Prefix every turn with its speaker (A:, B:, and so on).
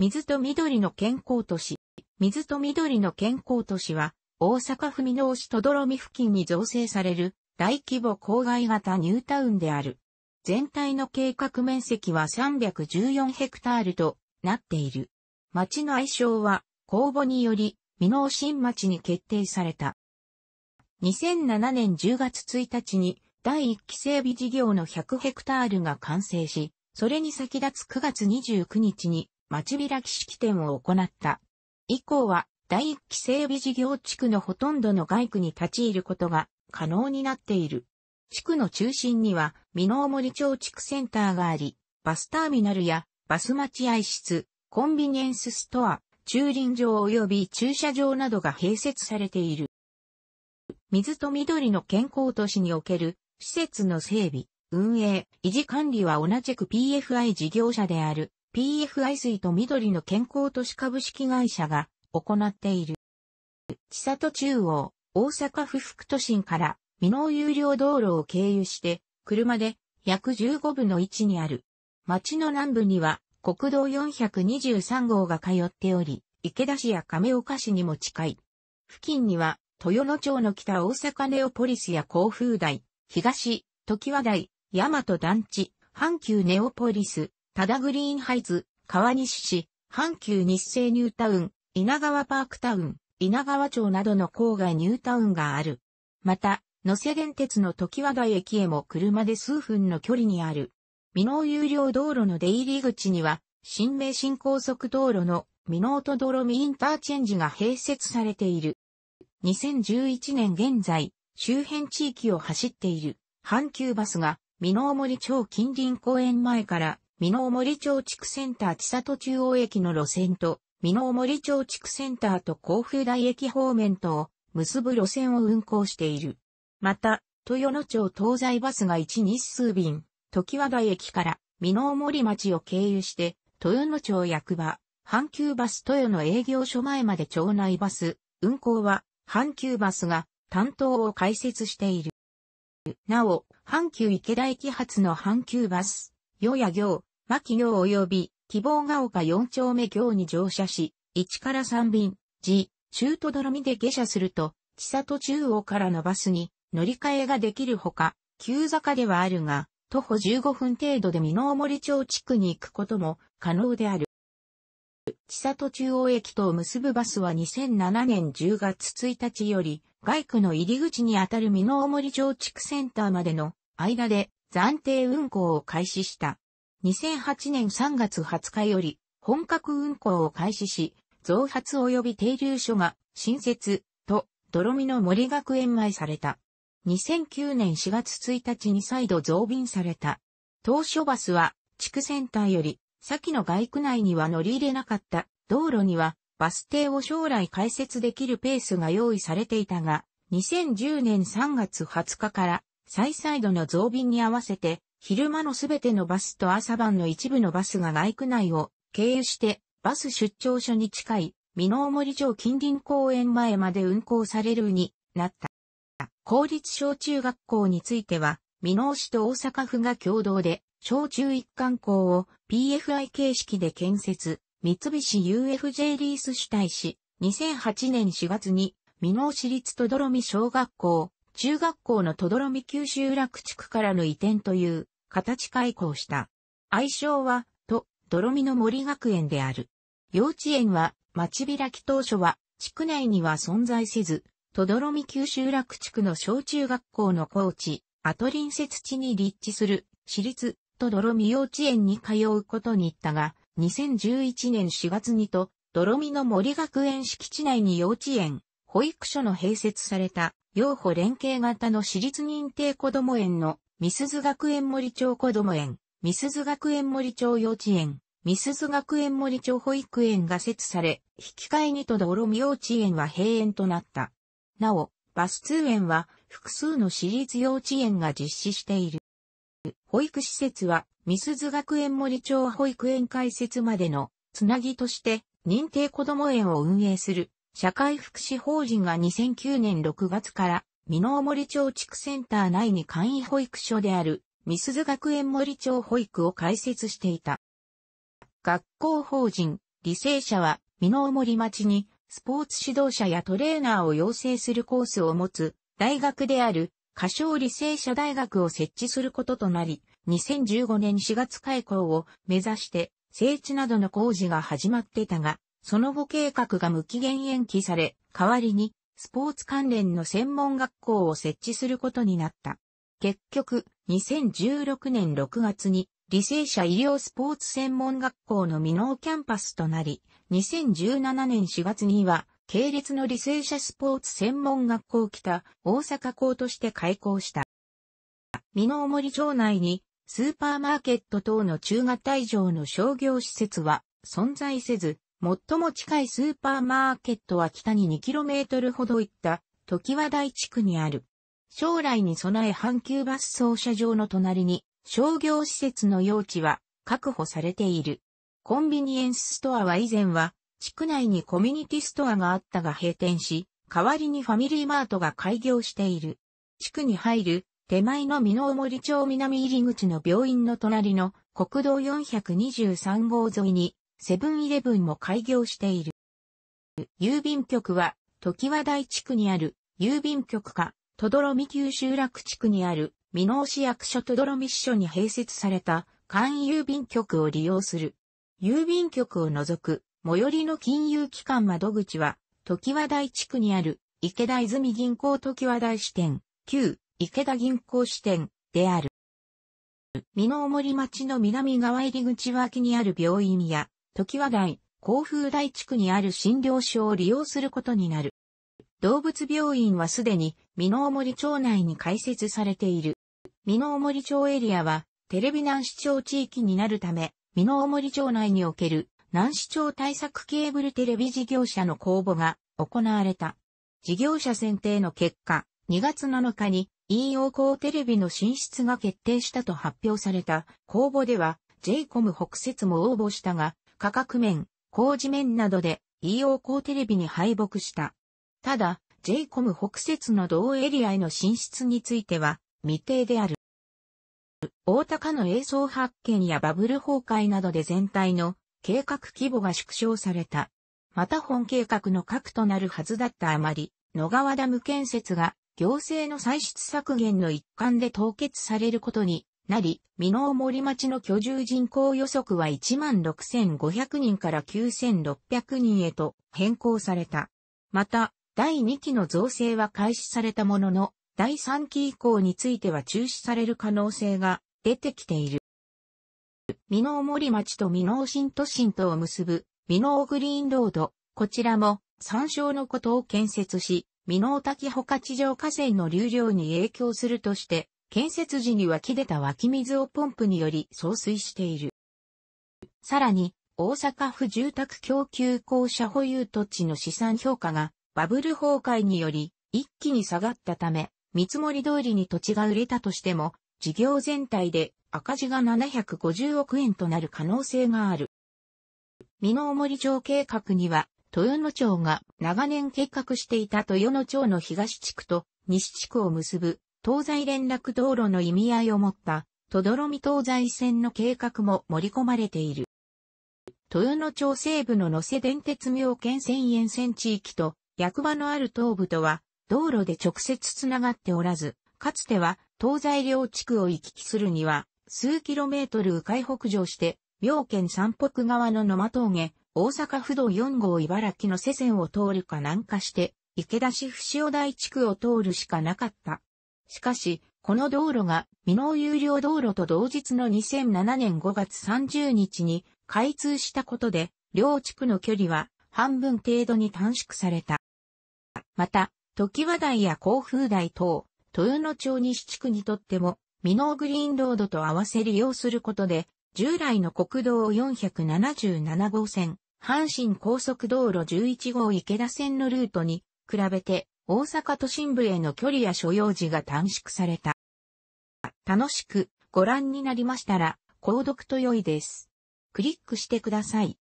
A: 水と緑の健康都市。水と緑の健康都市は、大阪府箕濃市とどろみ付近に造成される大規模郊外型ニュータウンである。全体の計画面積は314ヘクタールとなっている。町の愛称は公募により、箕濃新町に決定された。2007年10月1日に第1期整備事業の100ヘクタールが完成し、それに先立つ9月29日に町開き式典を行った。以降は、第一期整備事業地区のほとんどの外区に立ち入ることが可能になっている。地区の中心には、美濃森町地区センターがあり、バスターミナルやバス待合室、コンビニエンスストア、駐輪場及び駐車場などが併設されている。水と緑の健康都市における施設の整備、運営、維持管理は同じく PFI 事業者である PFI 水と緑の健康都市株式会社が行っている。千里中央、大阪府副都心から未納有料道路を経由して、車で約15分の位置にある。町の南部には国道423号が通っており、池田市や亀岡市にも近い。付近には、豊野町の北大阪ネオポリスや甲府台、東、時和台、大和団地、阪急ネオポリス、多田グリーンハイツ、川西市、阪急日生ニュータウン、稲川パークタウン、稲川町などの郊外ニュータウンがある。また、野瀬電鉄の時和台駅へも車で数分の距離にある。美濃有料道路の出入り口には、新名神高速道路の美濃とドロミインターチェンジが併設されている。2011年現在、周辺地域を走っている阪急バスが、美濃森町近隣公園前から美濃森町地区センター千里中央駅の路線と、美濃森町地区センターと甲府台駅方面とを結ぶ路線を運行している。また、豊野町東西バスが1日数便、時和台駅から美濃森町を経由して、豊野町役場、阪急バス豊野営業所前まで町内バス、運行は阪急バスが担当を開設している。なお、阪急池田駅発の阪急バス、与野行、牧行及び希望が丘4丁目行に乗車し、1から3便、時、中途どろみで下車すると、千里中央からのバスに乗り換えができるほか、急坂ではあるが、徒歩15分程度で美濃森町地区に行くことも可能である。千里中央駅と結ぶバスは2007年10月1日より、外区の入り口にあたる美濃森町地区センターまでの間で暫定運行を開始した。2008年3月20日より本格運行を開始し、増発及び停留所が新設と泥見の森学園前された。2009年4月1日に再度増便された。当初バスは地区センターより先の外区内には乗り入れなかった道路にはバス停を将来開設できるペースが用意されていたが、2010年3月20日から再々度の増便に合わせて昼間のすべてのバスと朝晩の一部のバスが内区内を経由してバス出張所に近い美濃森町近隣公園前まで運行されるになった。公立小中学校については、美濃市と大阪府が共同で、小中一貫校を PFI 形式で建設、三菱 UFJ リース主体し、2008年4月に、美濃市立とどろみ小学校、中学校のとどろみ九州楽地区からの移転という形開校した。愛称は、と、泥見の森学園である。幼稚園は、町開き当初は、地区内には存在せず、とどろみ九州落地区の小中学校の高地、後と隣接地に立地する、私立、とどろみ幼稚園に通うことに行ったが、2011年4月にと、泥見の森学園敷地内に幼稚園、保育所の併設された、養護連携型の私立認定子ども園のみすず学園森町子ども園、みすず学園森町幼稚園、みすず学園森町保育園が設され、引き換えにとどろみ幼稚園は閉園となった。なお、バス通園は複数の私立幼稚園が実施している。保育施設は、みすず学園森町保育園開設までのつなぎとして、認定こども園を運営する社会福祉法人が2009年6月から美濃森町地区センター内に簡易保育所である、美鈴学園森町保育を開設していた。学校法人、履正社は、美濃森町に、スポーツ指導者やトレーナーを養成するコースを持つ、大学である、歌唱履正社大学を設置することとなり、2015年4月開校を目指して、整地などの工事が始まっていたが、その後計画が無期限延期され、代わりにスポーツ関連の専門学校を設置することになった。結局、2016年6月に、理性者医療スポーツ専門学校の未納キャンパスとなり、2017年4月には、系列の理性者スポーツ専門学校北大阪校として開校した。美濃森町内にスーパーマーケット等の中型以上の商業施設は存在せず、最も近いスーパーマーケットは北に 2km ほど行った時和台地区にある。将来に備え阪急バス操車場の隣に商業施設の用地は確保されている。コンビニエンスストアは以前は地区内にコミュニティストアがあったが閉店し、代わりにファミリーマートが開業している。地区に入る手前の美濃森町南入口の病院の隣の国道423号沿いにセブンイレブンも開業している。郵便局は、時和台地区にある郵便局か、とどろみ旧集落地区にある、美濃市役所とどろみ支所に併設された、簡易郵便局を利用する。郵便局を除く、最寄りの金融機関窓口は、時和台地区にある、池田泉銀行時和台支店、旧池田銀行支店である。美濃森町の南側入り口脇にある病院や、時和台、甲府台地区にある診療所を利用することになる。動物病院はすでに、美濃森町内に開設されている。美濃森町エリアは、テレビ南市町地域になるため、美濃森町内における南市町対策ケーブルテレビ事業者の公募が行われた。事業者選定の結果、2月7日に EO 公テレビの進出が決定したと発表された公募では、JCOM 北節も応募したが、価格面、工事面などで EO 高テレビに敗北した。ただ、JCOM 北節の同エリアへの進出については未定である。大高の映像発見やバブル崩壊などで全体の計画規模が縮小された。また本計画の核となるはずだったあまり、野川ダム建設が行政の歳出削減の一環で凍結されることになり、美濃森町の居住人口予測は16,500人から9,600人へと変更された。また、第2期の造成は開始されたものの、第3期以降については中止される可能性が出てきている。美濃森町と美濃新都心とを結ぶ美濃グリーンロード、こちらも山椒のことを建設し、美濃滝穂地上河川の流量に影響するとして建設時に湧き出た湧き水をポンプにより送水している。さらに、大阪府住宅供給公社保有土地の資産評価がバブル崩壊により一気に下がったため、見積もり通りに土地が売れたとしても、事業全体で赤字が750億円となる可能性がある。美濃森町計画には、豊野町が長年計画していた豊野町の東地区と西地区を結ぶ東西連絡道路の意味合いを持った、とどろみ東西線の計画も盛り込まれている。豊野町西部の野瀬電鉄妙見線沿線地域と、役場のある東部とは、道路で直接つながっておらず、かつては、東西両地区を行き来するには、数キロメートル迂回北上して、妙見三北側の野間峠、大阪府道4号茨城の瀬線を通るか南下して、池田市伏尾台地区を通るしかなかった。しかし、この道路が未納有料道路と同日の2007年5月30日に開通したことで、両地区の距離は半分程度に短縮された。また、時和台や甲風台等、豊野町西地区にとっても、未納グリーンロードと合わせ利用することで、従来の国道477号線、阪神高速道路11号池田線のルートに比べて大阪都心部への距離や所要時が短縮された。楽しくご覧になりましたら、購読と良いです。クリックしてください。